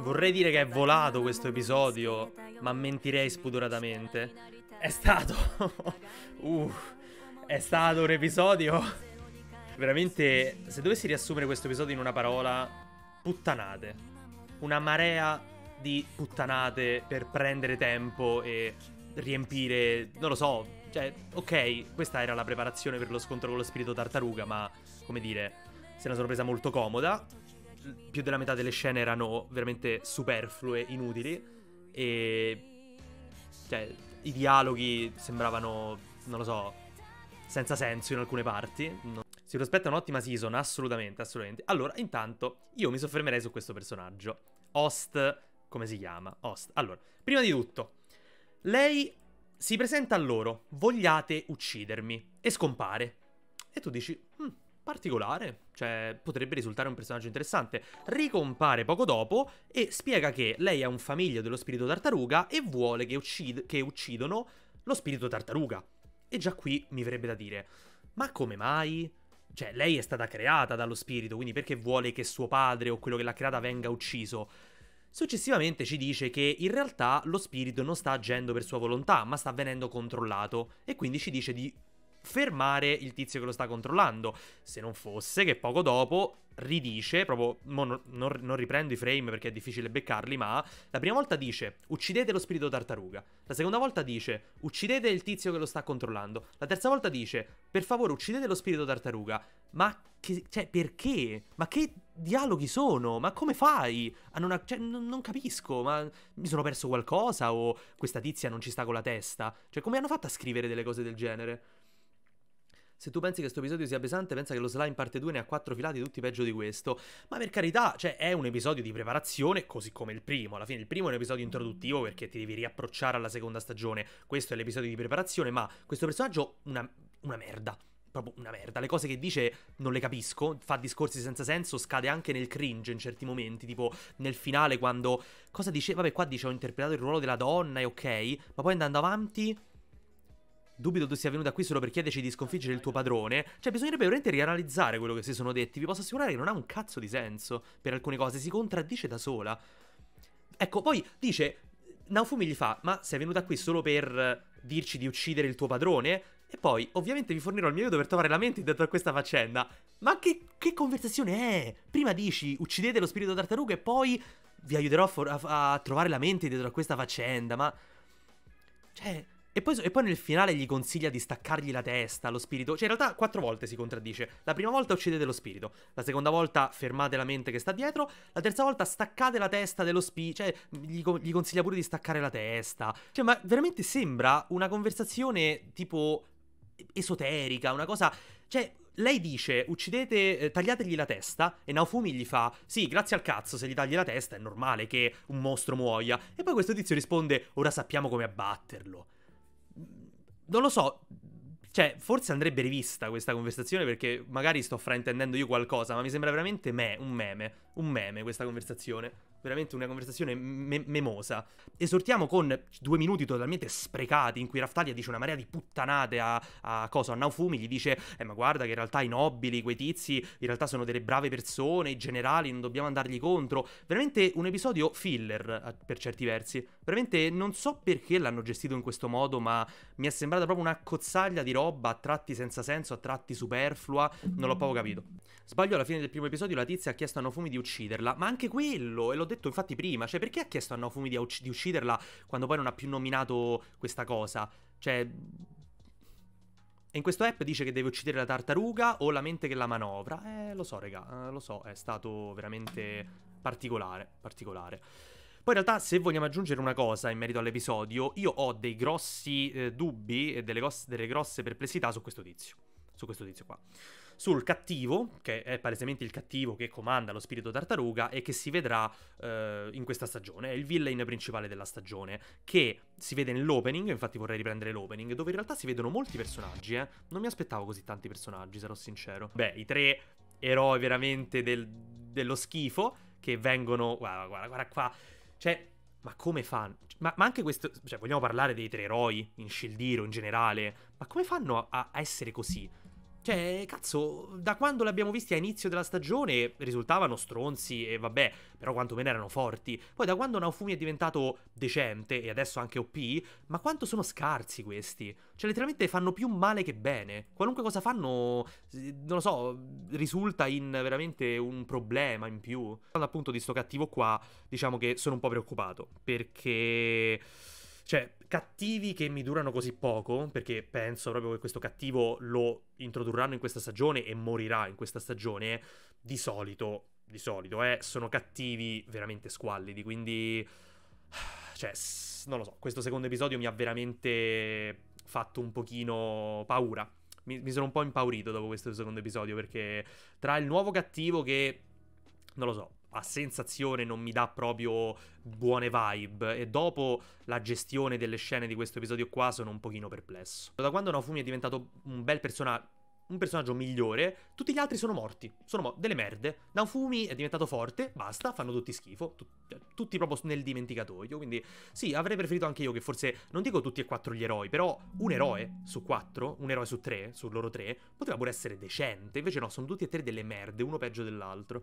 Vorrei dire che è volato questo episodio, ma mentirei spudoratamente. È stato... uh, è stato un episodio... Veramente, se dovessi riassumere questo episodio in una parola, puttanate. Una marea di puttanate per prendere tempo e riempire, non lo so, cioè, ok, questa era la preparazione per lo scontro con lo spirito tartaruga, ma come dire, se la sono presa molto comoda più della metà delle scene erano veramente superflue, inutili. E. Cioè, i dialoghi sembravano, non lo so, senza senso in alcune parti. No. Si prospetta un'ottima season, assolutamente, assolutamente. Allora, intanto, io mi soffermerei su questo personaggio. Host, come si chiama? Host. Allora, prima di tutto, lei si presenta a loro, vogliate uccidermi, e scompare. E tu dici, hm, particolare, cioè potrebbe risultare un personaggio interessante. Ricompare poco dopo e spiega che lei è un famiglio dello spirito tartaruga e vuole che, uccid che uccidono lo spirito tartaruga. E già qui mi verrebbe da dire, ma come mai? Cioè, lei è stata creata dallo spirito, quindi perché vuole che suo padre o quello che l'ha creata venga ucciso? Successivamente ci dice che in realtà lo spirito non sta agendo per sua volontà, ma sta venendo controllato, e quindi ci dice di fermare il tizio che lo sta controllando. Se non fosse che poco dopo ridice, proprio non, non, non, riprendo i frame perché è difficile beccarli, ma la prima volta dice uccidete lo spirito tartaruga, la seconda volta dice uccidete il tizio che lo sta controllando, la terza volta dice per favore uccidete lo spirito tartaruga, ma che, cioè perché? Ma che dialoghi sono? Ma come fai? Ah, non, cioè, non capisco, ma mi sono perso qualcosa o questa tizia non ci sta con la testa? Cioè come hanno fatto a scrivere delle cose del genere? Se tu pensi che questo episodio sia pesante, pensa che lo slime parte 2 ne ha 4 filati, tutti peggio di questo. Ma per carità, cioè, è un episodio di preparazione, così come il primo. Alla fine il primo è un episodio introduttivo perché ti devi riapprocciare alla seconda stagione. Questo è l'episodio di preparazione, ma questo personaggio una, una merda proprio una merda. Le cose che dice non le capisco, fa discorsi senza senso, scade anche nel cringe in certi momenti, tipo nel finale quando cosa dice, vabbè, qua dice ho interpretato il ruolo della donna, e ok, ma poi andando avanti Dubito tu sia venuta qui solo per chiederci di sconfiggere il tuo padrone. Cioè, bisognerebbe veramente rianalizzare quello che si sono detti. Vi posso assicurare che non ha un cazzo di senso per alcune cose. Si contraddice da sola. Ecco, poi dice... Naofumi gli fa, ma sei venuta qui solo per eh, dirci di uccidere il tuo padrone? E poi, ovviamente, vi fornirò il mio aiuto per trovare la mente dentro a questa faccenda. Ma che, che conversazione è? Prima dici, uccidete lo spirito tartaruga e poi vi aiuterò a, a, a trovare la mente dietro a questa faccenda, ma... Cioè... E poi, e poi, nel finale gli consiglia di staccargli la testa, allo spirito. Cioè, in realtà quattro volte si contraddice. La prima volta uccidete lo spirito. La seconda volta fermate la mente che sta dietro. La terza volta staccate la testa dello spirito. Cioè, gli, gli, consiglia pure di staccare la testa. Cioè, ma veramente sembra una conversazione tipo esoterica, una cosa. Cioè. Lei dice, uccidete, eh, tagliategli la testa e Naofumi gli fa, sì, grazie al cazzo, se gli tagli la testa è normale che un mostro muoia. E poi questo tizio risponde, ora sappiamo come abbatterlo non lo so. Cioè, forse andrebbe rivista questa conversazione perché magari sto fraintendendo io qualcosa, ma mi sembra veramente me, un meme un meme questa conversazione. Veramente una conversazione me- memosa. Esortiamo con due minuti totalmente sprecati in cui Raftalia dice una marea di puttanate a, a cosa? A Naufumi gli dice: Eh, ma guarda che in realtà i nobili, quei tizi, in realtà sono delle brave persone, i generali, non dobbiamo andargli contro. Veramente un episodio filler per certi versi. Veramente non so perché l'hanno gestito in questo modo, ma mi è sembrata proprio una cozzaglia di roba a tratti senza senso, a tratti superflua. Non l'ho proprio capito. Sbaglio, alla fine del primo episodio la tizia ha chiesto a Naufumi di uccidere ucciderla, ma anche quello, e l'ho detto infatti prima, cioè perché ha chiesto a Nofumi di, ucc di ucciderla quando poi non ha più nominato questa cosa? Cioè... E in questo app dice che deve uccidere la tartaruga o la mente che la manovra. Eh, lo so, raga, eh, lo so, è stato veramente particolare, particolare. Poi in realtà se vogliamo aggiungere una cosa in merito all'episodio, io ho dei grossi eh, dubbi e delle, delle grosse perplessità su questo tizio, su questo tizio qua sul cattivo, che è palesemente il cattivo che comanda lo spirito tartaruga e che si vedrà eh, in questa stagione, è il villain principale della stagione, che si vede nell'opening, infatti vorrei riprendere l'opening, dove in realtà si vedono molti personaggi, eh. Non mi aspettavo così tanti personaggi, sarò sincero. Beh, i tre eroi veramente del, dello schifo che vengono... Guarda, guarda, guarda qua. Cioè, ma come fanno? Ma, ma, anche questo. Cioè, vogliamo parlare dei tre eroi in Shieldiro in generale. Ma come fanno a, a essere così? Cioè, cazzo, da quando li abbiamo visti a inizio della stagione risultavano stronzi e vabbè, però quantomeno erano forti. Poi da quando Naofumi è diventato decente e adesso anche OP, ma quanto sono scarsi questi? Cioè, letteralmente fanno più male che bene. Qualunque cosa fanno, non lo so, risulta in veramente un problema in più. Quando appunto di sto cattivo qua, diciamo che sono un po' preoccupato, perché... Cioè, cattivi che mi durano così poco, perché penso proprio che questo cattivo lo introdurranno in questa stagione e morirà in questa stagione, di solito, di solito, eh, sono cattivi veramente squallidi, quindi... Cioè, non lo so, questo secondo episodio mi ha veramente fatto un pochino paura. Mi, mi sono un po' impaurito dopo questo secondo episodio, perché tra il nuovo cattivo che... Non lo so, a sensazione non mi dà proprio buone vibe e dopo la gestione delle scene di questo episodio qua sono un pochino perplesso. Da quando Naofumi è diventato un bel personaggio un personaggio migliore, tutti gli altri sono morti, sono mo delle merde. Naofumi è diventato forte, basta, fanno tutti schifo, tu cioè, tutti proprio nel dimenticatoio, quindi sì, avrei preferito anche io che forse, non dico tutti e quattro gli eroi, però un eroe su quattro, un eroe su tre, su loro tre, poteva pure essere decente, invece no, sono tutti e tre delle merde, uno peggio dell'altro.